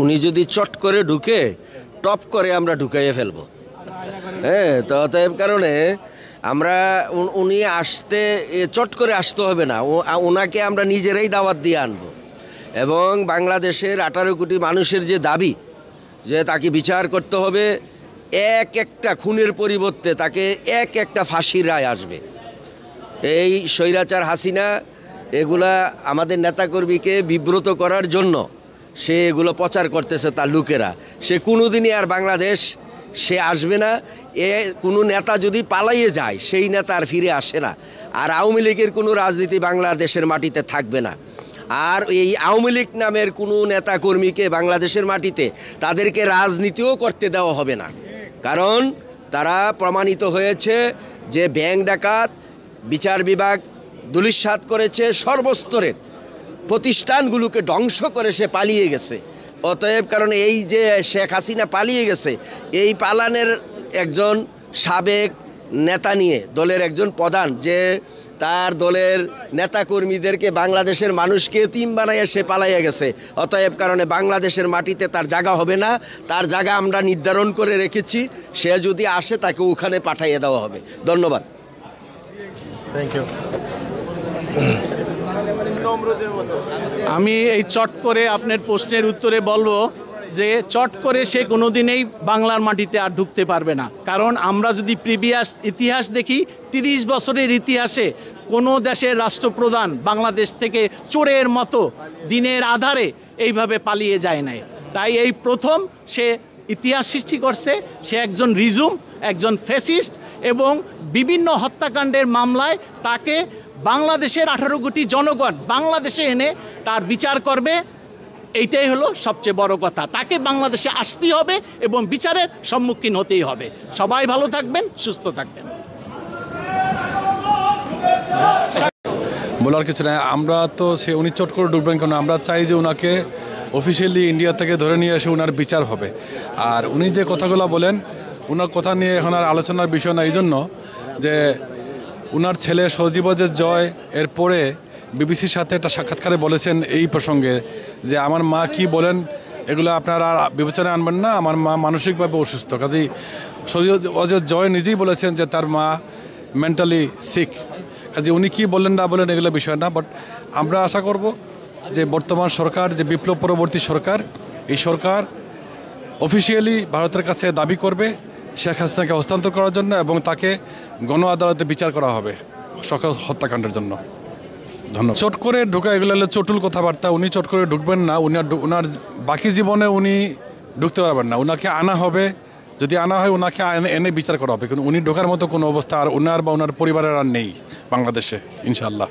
উনি যদি চট করে ঢুকে টপ করে আমরা ঢুকাইয়ে ফেলবো হ্যাঁ তো অতএব কারণে আমরা উনি আসতে চট করে আসতে হবে না ওনাকে আমরা নিজেরাই দাওয়াত দিয়ে আনবো এবং বাংলাদেশের আঠারো কোটি মানুষের যে দাবি যে তাকে বিচার করতে হবে এক একটা খুনের পরিবর্তে তাকে এক একটা ফাঁসির রায় আসবে এই স্বৈরাচার হাসিনা এগুলা আমাদের নেতাকর্মীকে বিব্রত করার জন্য সে এগুলো প্রচার করতেছে তার লোকেরা সে কোনোদিনই আর বাংলাদেশ সে আসবে না এ কোনো নেতা যদি পালাইয়ে যায় সেই নেতা আর ফিরে আসে না আর আওয়ামী লীগের কোনো রাজনীতি বাংলাদেশের মাটিতে থাকবে না আর এই আওয়ামী লীগ নামের কোনো নেতা কর্মীকে বাংলাদেশের মাটিতে তাদেরকে রাজনীতিও করতে দেওয়া হবে না কারণ তারা প্রমাণিত হয়েছে যে ব্যাংক ডাকাত বিচার বিভাগ দুলিশাত করেছে সর্বস্তরের প্রতিষ্ঠানগুলোকে ধ্বংস করে সে পালিয়ে গেছে অতএব কারণ এই যে শেখ হাসিনা পালিয়ে গেছে এই পালানের একজন সাবেক নেতা নিয়ে দলের একজন প্রধান যে তার দলের নেতাকর্মীদেরকে বাংলাদেশের মানুষকে তিম বানাইয়া সে পালাইয়া গেছে অতএব কারণে বাংলাদেশের মাটিতে তার জায়গা হবে না তার জায়গা আমরা নির্ধারণ করে রেখেছি সে যদি আসে তাকে ওখানে পাঠাইয়ে দেওয়া হবে ধন্যবাদ থ্যাংক ইউ আমি এই চট করে আপনার প্রশ্নের উত্তরে বলবো যে চট করে সে কোনোদিনেই বাংলার মাটিতে আর ঢুকতে পারবে না কারণ আমরা যদি প্রিভিয়াস ইতিহাস দেখি তিরিশ বছরের ইতিহাসে কোনো দেশের রাষ্ট্রপ্রধান বাংলাদেশ থেকে চোরের মতো দিনের আধারে এইভাবে পালিয়ে যায় নাই তাই এই প্রথম সে ইতিহাস সৃষ্টি করছে সে একজন রিজুম একজন ফেসিস্ট এবং বিভিন্ন হত্যাকাণ্ডের মামলায় তাকে বাংলাদেশের আঠারো কোটি জনগণ বাংলাদেশে এনে তার বিচার করবে এইটাই হলো সবচেয়ে বড় কথা তাকে বাংলাদেশে আসতেই হবে এবং বিচারের সম্মুখীন হতেই হবে সবাই ভালো থাকবেন সুস্থ থাকবেন বলার কিছু নাই আমরা তো সে উনি চট করে ঢুকবেন কেন আমরা চাই যে ওনাকে অফিসিয়ালি ইন্ডিয়া থেকে ধরে নিয়ে এসে ওনার বিচার হবে আর উনি যে কথাগুলো বলেন ওনার কথা নিয়ে এখন আর আলোচনার বিষয় না এই জন্য যে উনার ছেলে সজীবজের জয় এরপরে বিবিসির সাথে একটা সাক্ষাৎকারে বলেছেন এই প্রসঙ্গে যে আমার মা কি বলেন এগুলো আপনারা আর বিবেচনায় আনবেন না আমার মা মানসিকভাবে অসুস্থ কাজেই সজীবজের জয় নিজেই বলেছেন যে তার মা মেন্টালি সিক কাজে উনি কী বললেন না বলেন এগুলো বিষয় না বাট আমরা আশা করব যে বর্তমান সরকার যে বিপ্লব পরবর্তী সরকার এই সরকার অফিসিয়ালি ভারতের কাছে দাবি করবে শেখ হাসিনাকে হস্তান্তর করার জন্য এবং তাকে গণ আদালতে বিচার করা হবে সকল হত্যাকাণ্ডের জন্য ধন্যবাদ চট করে ঢোকা এগুলো চটুল কথাবার্তা উনি চট করে ঢুকবেন না উনি ওনার বাকি জীবনে উনি ঢুকতে পারবেন না ওনাকে আনা হবে যদি আনা হয় ওনাকে এনে বিচার করা হবে কিন্তু উনি ঢোকার মতো কোনো অবস্থা আর ওনার বা ওনার পরিবারের আর নেই বাংলাদেশে ইনশাল্লাহ